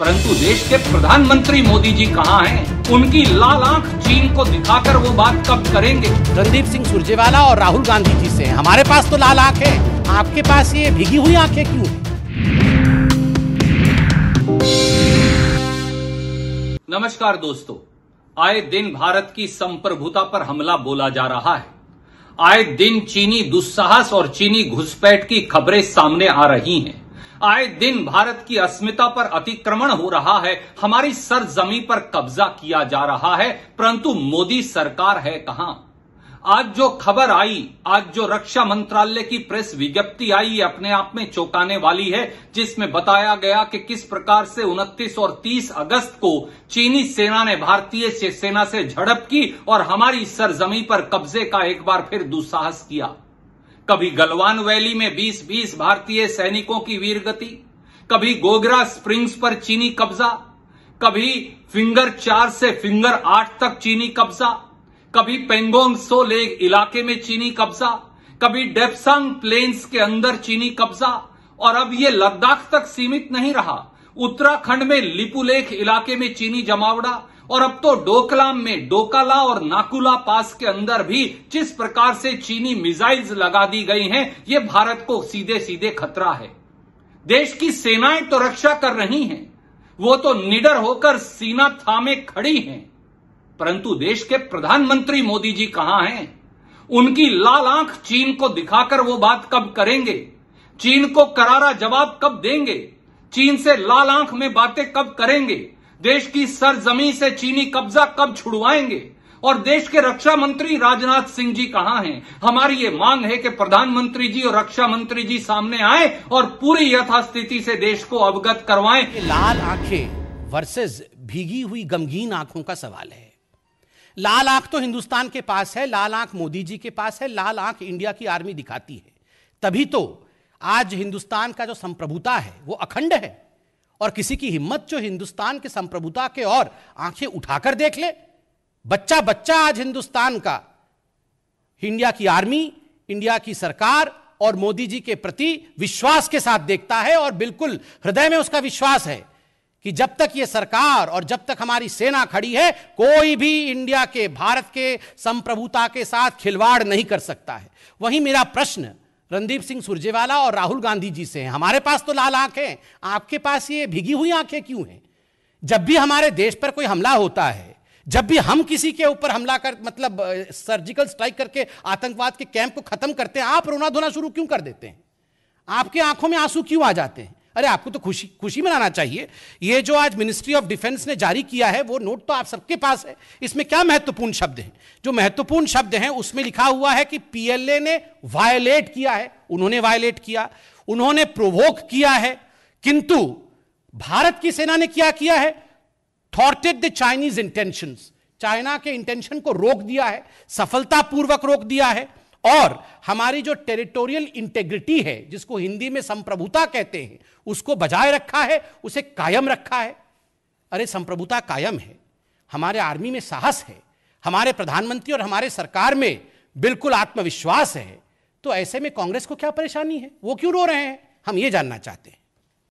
परंतु देश के प्रधानमंत्री मोदी जी कहाँ हैं? उनकी लाल आंख चीन को दिखाकर वो बात कब करेंगे रणदीप सिंह सुरजेवाला और राहुल गांधी जी से हमारे पास तो लाल आंख है आपके पास ये भिगी हुई आंखें क्यों नमस्कार दोस्तों आए दिन भारत की संप्रभुता पर हमला बोला जा रहा है आए दिन चीनी दुस्साहस और चीनी घुसपैठ की खबरें सामने आ रही हैं आए दिन भारत की अस्मिता पर अतिक्रमण हो रहा है हमारी सरजमी पर कब्जा किया जा रहा है परंतु मोदी सरकार है कहां आज जो खबर आई आज जो रक्षा मंत्रालय की प्रेस विज्ञप्ति आई ये अपने आप में चौंकाने वाली है जिसमें बताया गया कि किस प्रकार से 29 और 30 अगस्त को चीनी सेना ने भारतीय सेना से झड़प की और हमारी सरजमी पर कब्जे का एक बार फिर दुस्साहस किया कभी गलवान वैली में 20-20 भारतीय सैनिकों की वीरगति कभी गोगरा स्प्रिंग्स पर चीनी कब्जा कभी फिंगर चार से फिंगर आठ तक चीनी कब्जा कभी पेंगोंग सो लेक इलाके में चीनी कब्जा कभी डेपसांग प्लेन्स के अंदर चीनी कब्जा और अब ये लद्दाख तक सीमित नहीं रहा उत्तराखंड में लिपुलेख इलाके में चीनी जमावड़ा और अब तो डोकलाम में डोकाला और नाकुला पास के अंदर भी जिस प्रकार से चीनी मिसाइल्स लगा दी गई हैं यह भारत को सीधे सीधे खतरा है देश की सेनाएं तो रक्षा कर रही हैं वो तो निडर होकर सीना थामे खड़ी हैं परंतु देश के प्रधानमंत्री मोदी जी कहां हैं उनकी लाल आंख चीन को दिखाकर वो बात कब करेंगे चीन को करारा जवाब कब देंगे चीन से लाल आंख में बातें कब करेंगे देश की सरजमी से चीनी कब्जा कब छुड़वाएंगे और देश के रक्षा मंत्री राजनाथ सिंह जी कहां हैं हमारी ये मांग है कि प्रधानमंत्री जी और रक्षा मंत्री जी सामने आए और पूरी यथास्थिति से देश को अवगत करवाएं लाल आंखें वर्सेस भीगी हुई गमगीन आंखों का सवाल है लाल आंख तो हिंदुस्तान के पास है लाल आंख मोदी जी के पास है लाल आंख इंडिया की आर्मी दिखाती है तभी तो आज हिंदुस्तान का जो संप्रभुता है वो अखंड है और किसी की हिम्मत जो हिंदुस्तान के संप्रभुता के और आंखें उठाकर देख ले बच्चा बच्चा आज हिंदुस्तान का इंडिया की आर्मी इंडिया की सरकार और मोदी जी के प्रति विश्वास के साथ देखता है और बिल्कुल हृदय में उसका विश्वास है कि जब तक ये सरकार और जब तक हमारी सेना खड़ी है कोई भी इंडिया के भारत के संप्रभुता के साथ खिलवाड़ नहीं कर सकता है वही मेरा प्रश्न रणदीप सिंह सुरजेवाला और राहुल गांधी जी से हैं हमारे पास तो लाल आंखें आपके पास ये भिगी हुई आंखें क्यों हैं जब भी हमारे देश पर कोई हमला होता है जब भी हम किसी के ऊपर हमला कर मतलब सर्जिकल स्ट्राइक करके आतंकवाद के कैंप को खत्म करते हैं आप रोना धोना शुरू क्यों कर देते हैं आपके आंखों में आंसू क्यों आ जाते हैं अरे आपको तो खुशी खुशी मनाना चाहिए ये जो आज मिनिस्ट्री ऑफ डिफेंस ने जारी किया है वो नोट तो आप सबके पास है इसमें क्या महत्वपूर्ण शब्द हैं जो महत्वपूर्ण शब्द हैं उसमें लिखा हुआ है कि पीएलए ने वायलेट किया है उन्होंने वायलेट किया उन्होंने प्रोवोक किया है किंतु भारत की सेना ने क्या किया है thwarted the Chinese intention China के इंटेंशन को रोक दिया है सफलतापूर्वक रोक दिया है और हमारी जो टेरिटोरियल इंटेग्रिटी है जिसको हिंदी में संप्रभुता कहते हैं उसको बजाय रखा है उसे कायम रखा है अरे संप्रभुता कायम है हमारे आर्मी में साहस है हमारे प्रधानमंत्री और हमारे सरकार में बिल्कुल आत्मविश्वास है तो ऐसे में कांग्रेस को क्या परेशानी है वो क्यों रो रहे हैं हम ये जानना चाहते हैं